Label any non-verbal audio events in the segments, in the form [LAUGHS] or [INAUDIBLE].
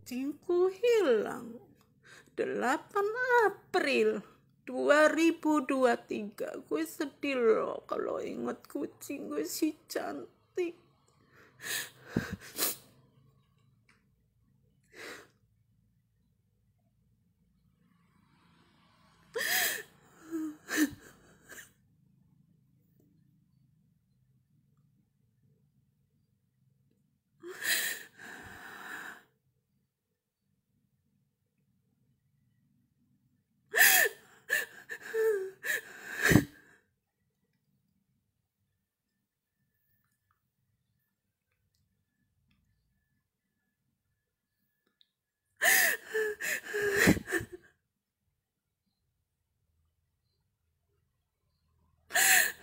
kucingku hilang 8 April 2023 gue sedih loh kalau ingat kucing gue si cantik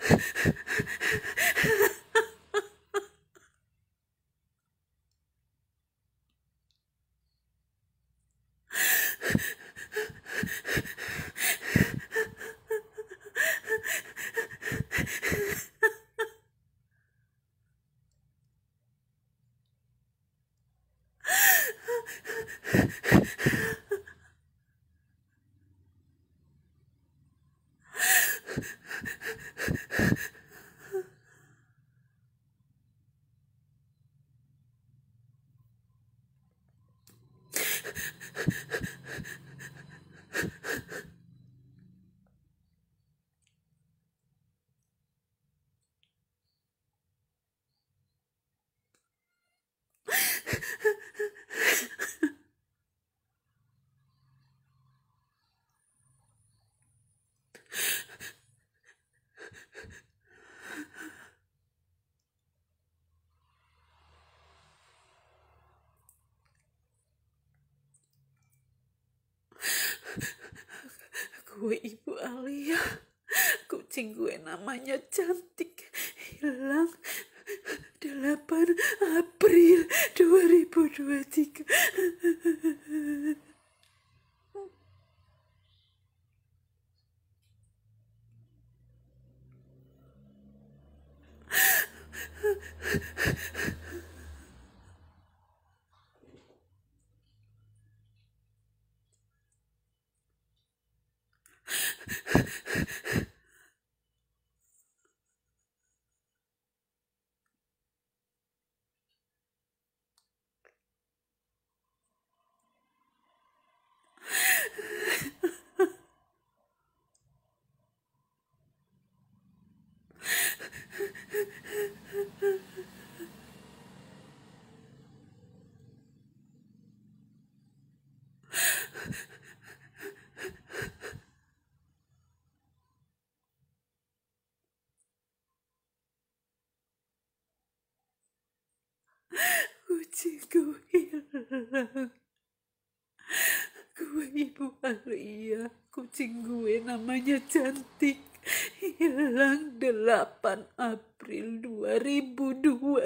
Ha ha ha. Yeah. [LAUGHS] gue ibu Alia kucing gue namanya cantik hilang 8 April 2023 ibu Alia, kucing gue namanya Cantik, hilang 8 April 2023.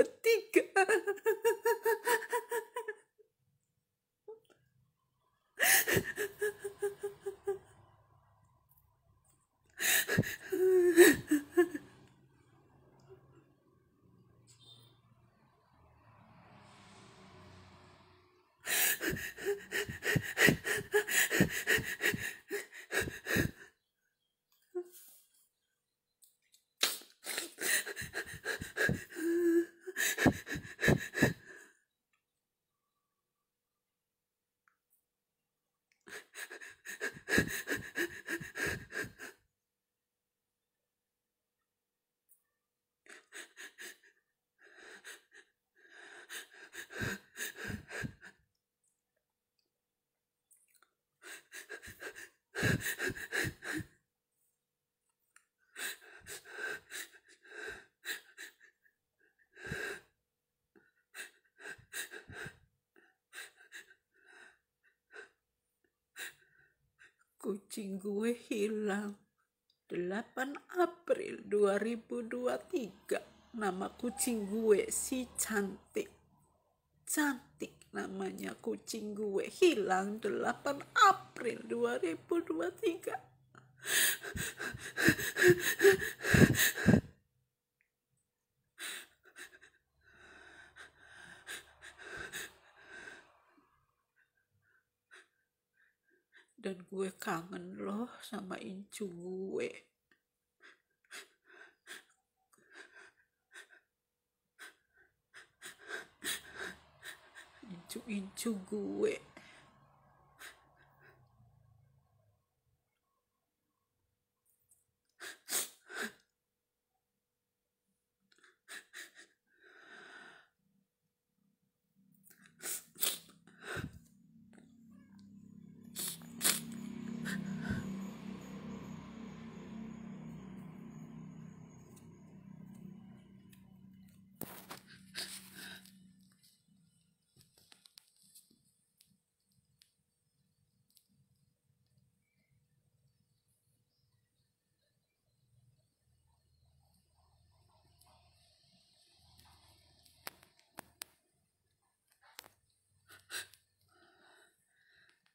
gue hilang. 8 April 2023. Nama kucing gue si Cantik. Cantik namanya kucing gue hilang 8 April 2023. gue kangen loh sama incu gue incu-incu gue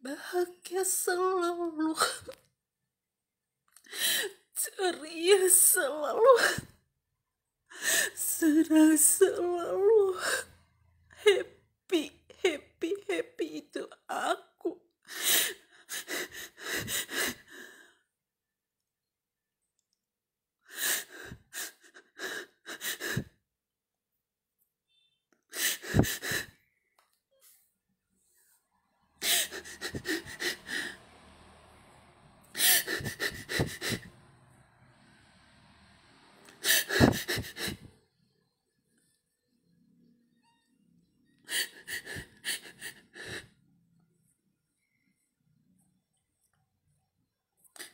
bahagia selalu ceria selalu senang selalu happy happy happy itu aku